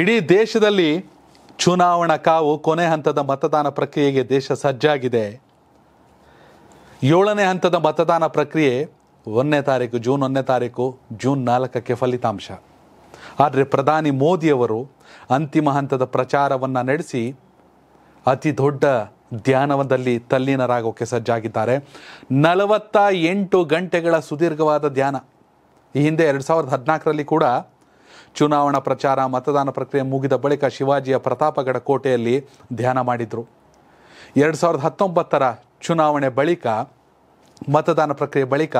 ಇಡೀ ದೇಶದಲ್ಲಿ ಚುನಾವಣಾ ಕಾವು ಕೊನೆ ಹಂತದ ಮತದಾನ ಪ್ರಕ್ರಿಯೆಗೆ ದೇಶ ಸಜ್ಜಾಗಿದೆ ಏಳನೇ ಹಂತದ ಮತದಾನ ಪ್ರಕ್ರಿಯೆ ಒಂದನೇ ತಾರೀಕು ಜೂನ್ ಒಂದನೇ ತಾರೀಕು ಜೂನ್ ನಾಲ್ಕಕ್ಕೆ ಫಲಿತಾಂಶ ಆದರೆ ಪ್ರಧಾನಿ ಮೋದಿಯವರು ಅಂತಿಮ ಹಂತದ ಪ್ರಚಾರವನ್ನು ನಡೆಸಿ ಅತಿ ದೊಡ್ಡ ಧ್ಯಾನವದಲ್ಲಿ ತಲ್ಲೀನರಾಗೋಕ್ಕೆ ಸಜ್ಜಾಗಿದ್ದಾರೆ ನಲವತ್ತ ಎಂಟು ಗಂಟೆಗಳ ಸುದೀರ್ಘವಾದ ಧ್ಯಾನ ಈ ಹಿಂದೆ ಎರಡು ಸಾವಿರದ ಹದಿನಾಲ್ಕರಲ್ಲಿ ಕೂಡ ಚುನಾವಣಾ ಪ್ರಚಾರ ಮತದಾನ ಪ್ರಕ್ರಿಯೆ ಮುಗಿದ ಬಳಿಕ ಶಿವಾಜಿಯ ಪ್ರತಾಪಗಡ ಕೋಟೆಯಲ್ಲಿ ಧ್ಯಾನ ಮಾಡಿದರು ಎರಡು ಸಾವಿರದ ಹತ್ತೊಂಬತ್ತರ ಚುನಾವಣೆ ಬಳಿಕ ಮತದಾನ ಪ್ರಕ್ರಿಯೆ ಬಳಿಕ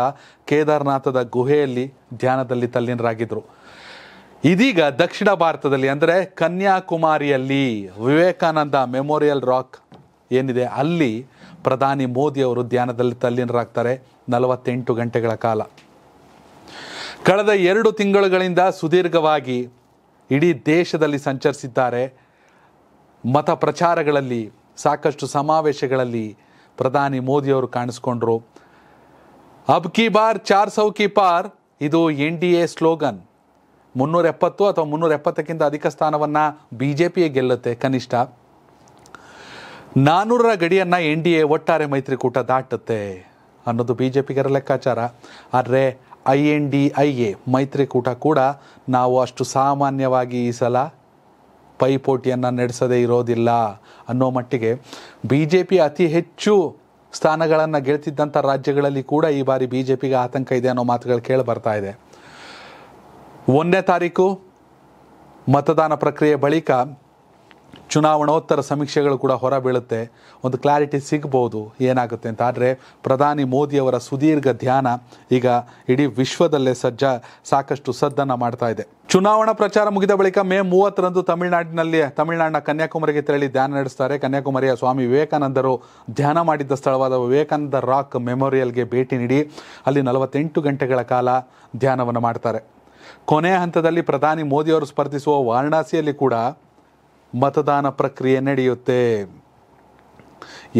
ಕೇದಾರನಾಥದ ಗುಹೆಯಲ್ಲಿ ಧ್ಯಾನದಲ್ಲಿ ತಲ್ಲೀನರಾಗಿದ್ದರು ಇದೀಗ ದಕ್ಷಿಣ ಭಾರತದಲ್ಲಿ ಅಂದರೆ ಕನ್ಯಾಕುಮಾರಿಯಲ್ಲಿ ವಿವೇಕಾನಂದ ಮೆಮೋರಿಯಲ್ ರಾಕ್ ಏನಿದೆ ಅಲ್ಲಿ ಪ್ರಧಾನಿ ಮೋದಿಯವರು ಧ್ಯಾನದಲ್ಲಿ ತಲ್ಲೀನರಾಗ್ತಾರೆ ನಲವತ್ತೆಂಟು ಗಂಟೆಗಳ ಕಾಲ ಕಳೆದ ಎರಡು ತಿಂಗಳುಗಳಿಂದ ಸುದೀರ್ಘವಾಗಿ ಇಡೀ ದೇಶದಲ್ಲಿ ಸಂಚರಿಸಿದ್ದಾರೆ ಮತ ಪ್ರಚಾರಗಳಲ್ಲಿ ಸಾಕಷ್ಟು ಸಮಾವೇಶಗಳಲ್ಲಿ ಪ್ರಧಾನಿ ಮೋದಿಯವರು ಕಾಣಿಸ್ಕೊಂಡ್ರು ಅಬ್ ಕಿ ಬಾರ್ ಚಾರ್ ಸೌ ಕಿ ಪಾರ್ ಇದು ಎನ್ ಡಿ ಎ ಸ್ಲೋಗನ್ ಮುನ್ನೂರ ಎಪ್ಪತ್ತು ಅಥವಾ ಮುನ್ನೂರ ಎಪ್ಪತ್ತಕ್ಕಿಂತ ಅಧಿಕ ಸ್ಥಾನವನ್ನು ಬಿ ಜೆ ಗೆಲ್ಲುತ್ತೆ ಕನಿಷ್ಠ ನಾನ್ನೂರರ ಗಡಿಯನ್ನು ಎನ್ ಡಿ ಎ ಒಟ್ಟಾರೆ ಮೈತ್ರಿಕೂಟ ದಾಟುತ್ತೆ ಅನ್ನೋದು ಬಿ ಜೆ ಪಿಗರ ಲೆಕ್ಕಾಚಾರ ಆದರೆ I N D I A ಮೈತ್ರಿಕೂಟ ಕೂಡ ನಾವು ಅಷ್ಟು ಸಾಮಾನ್ಯವಾಗಿ ಈ ಸಲ ಪೈಪೋಟಿಯನ್ನು ನಡೆಸದೇ ಇರೋದಿಲ್ಲ ಅನ್ನೋ ಮಟ್ಟಿಗೆ ಬಿ ಜೆ ಪಿ ಅತಿ ಹೆಚ್ಚು ಸ್ಥಾನಗಳನ್ನು ಗೆಲ್ತಿದ್ದಂಥ ರಾಜ್ಯಗಳಲ್ಲಿ ಕೂಡ ಈ ಬಾರಿ ಬಿ ಜೆ ಪಿಗೆ ಆತಂಕ ಇದೆ ಅನ್ನೋ ಮಾತುಗಳು ಕೇಳಿ ಬರ್ತಾ ಇದೆ ಒಂದನೇ ತಾರೀಕು ಮತದಾನ ಪ್ರಕ್ರಿಯೆ ಬಳಿಕ ಚುನಾವಣೋತ್ತರ ಸಮೀಕ್ಷೆಗಳು ಕೂಡ ಹೊರಬೀಳುತ್ತೆ ಒಂದು ಕ್ಲಾರಿಟಿ ಸಿಗ್ಬೋದು ಏನಾಗುತ್ತೆ ಅಂತ ಆದರೆ ಪ್ರಧಾನಿ ಮೋದಿಯವರ ಸುದೀರ್ಘ ಧ್ಯಾನ ಈಗ ಇಡೀ ವಿಶ್ವದಲ್ಲೇ ಸಜ್ಜ ಸಾಕಷ್ಟು ಸದ್ದನ್ನು ಮಾಡ್ತಾ ಇದೆ ಚುನಾವಣಾ ಪ್ರಚಾರ ಮುಗಿದ ಬಳಿಕ ಮೇ ಮೂವತ್ತರಂದು ತಮಿಳುನಾಡಿನಲ್ಲಿ ತಮಿಳುನಾಡಿನ ಕನ್ಯಾಕುಮಾರಿಗೆ ತೆರಳಿ ಧ್ಯಾನ ನಡೆಸ್ತಾರೆ ಕನ್ಯಾಕುಮಾರಿಯ ಸ್ವಾಮಿ ವಿವೇಕಾನಂದರು ಧ್ಯಾನ ಮಾಡಿದ್ದ ಸ್ಥಳವಾದ ವಿವೇಕಾನಂದ ರಾಕ್ ಮೆಮೋರಿಯಲ್ಗೆ ಭೇಟಿ ನೀಡಿ ಅಲ್ಲಿ ನಲವತ್ತೆಂಟು ಗಂಟೆಗಳ ಕಾಲ ಧ್ಯಾನವನ್ನು ಮಾಡ್ತಾರೆ ಕೊನೆಯ ಹಂತದಲ್ಲಿ ಪ್ರಧಾನಿ ಮೋದಿಯವರು ಸ್ಪರ್ಧಿಸುವ ವಾರಣಾಸಿಯಲ್ಲಿ ಕೂಡ ಮತದಾನ ಪ್ರಕ್ರಿಯೆ ನಡೆಯುತ್ತೆ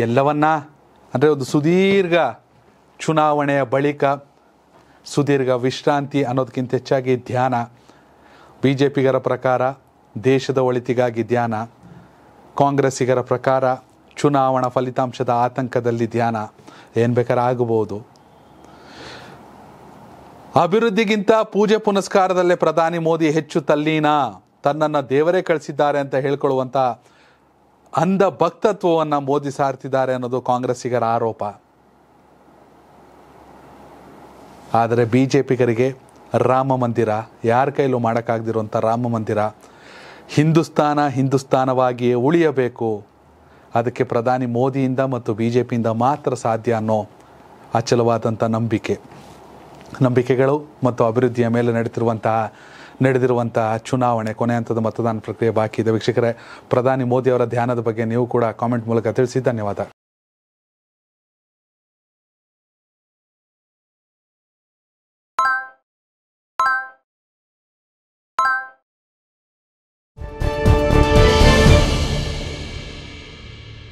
ಎಲ್ಲವನ್ನ ಅಂದರೆ ಒಂದು ಸುದೀರ್ಘ ಚುನಾವಣೆಯ ಬಳಿಕ ಸುದೀರ್ಘ ವಿಶ್ರಾಂತಿ ಅನ್ನೋದಕ್ಕಿಂತ ಹೆಚ್ಚಾಗಿ ಧ್ಯಾನ ಬಿ ಜೆ ಪಿಗರ ಪ್ರಕಾರ ದೇಶದ ಒಳಿತಿಗಾಗಿ ಧ್ಯಾನ ಕಾಂಗ್ರೆಸ್ಸಿಗರ ಪ್ರಕಾರ ಚುನಾವಣಾ ಫಲಿತಾಂಶದ ಆತಂಕದಲ್ಲಿ ಧ್ಯಾನ ಏನು ಬೇಕಾದ್ರೆ ಆಗಬಹುದು ಅಭಿವೃದ್ಧಿಗಿಂತ ಪೂಜೆ ಪುನಸ್ಕಾರದಲ್ಲೇ ಪ್ರಧಾನಿ ಮೋದಿ ಹೆಚ್ಚು ತಲ್ಲೀನ ತನ್ನನ್ನು ದೇವರೇ ಕಳಿಸಿದ್ದಾರೆ ಅಂತ ಹೇಳ್ಕೊಳ್ಳುವಂಥ ಅಂಧ ಭಕ್ತತ್ವವನ್ನು ಮೋದಿ ಸಾರ್ತಿದ್ದಾರೆ ಅನ್ನೋದು ಕಾಂಗ್ರೆಸ್ಸಿಗರ ಆರೋಪ ಆದರೆ ಬಿ ಜೆ ಪಿಗರಿಗೆ ರಾಮ ಮಂದಿರ ಯಾರ ಕೈಲೂ ಮಾಡೋಕ್ಕಾಗದಿರುವಂಥ ರಾಮ ಮಂದಿರ ಹಿಂದೂಸ್ತಾನ ಹಿಂದೂಸ್ತಾನವಾಗಿಯೇ ಉಳಿಯಬೇಕು ಅದಕ್ಕೆ ಪ್ರಧಾನಿ ಮೋದಿಯಿಂದ ಮತ್ತು ಬಿ ಜೆ ಪಿಯಿಂದ ಮಾತ್ರ ಸಾಧ್ಯ ಅನ್ನೋ ಅಚಲವಾದಂಥ ನಂಬಿಕೆ ನಂಬಿಕೆಗಳು ಮತ್ತು ಅಭಿವೃದ್ಧಿಯ ಮೇಲೆ ನಡೆದಿರುವಂತಹ ನಡೆದಿರುವಂಥ ಚುನಾವಣೆ ಕೊನೆ ಹಂತದ ಮತದಾನ ಪ್ರಕ್ರಿಯೆ ಬಾಕಿ ಇದೆ ವೀಕ್ಷಕರೇ ಪ್ರಧಾನಿ ಮೋದಿಯವರ ಧ್ಯಾನದ ಬಗ್ಗೆ ನೀವು ಕೂಡ ಕಾಮೆಂಟ್ ಮೂಲಕ ತಿಳಿಸಿ ಧನ್ಯವಾದ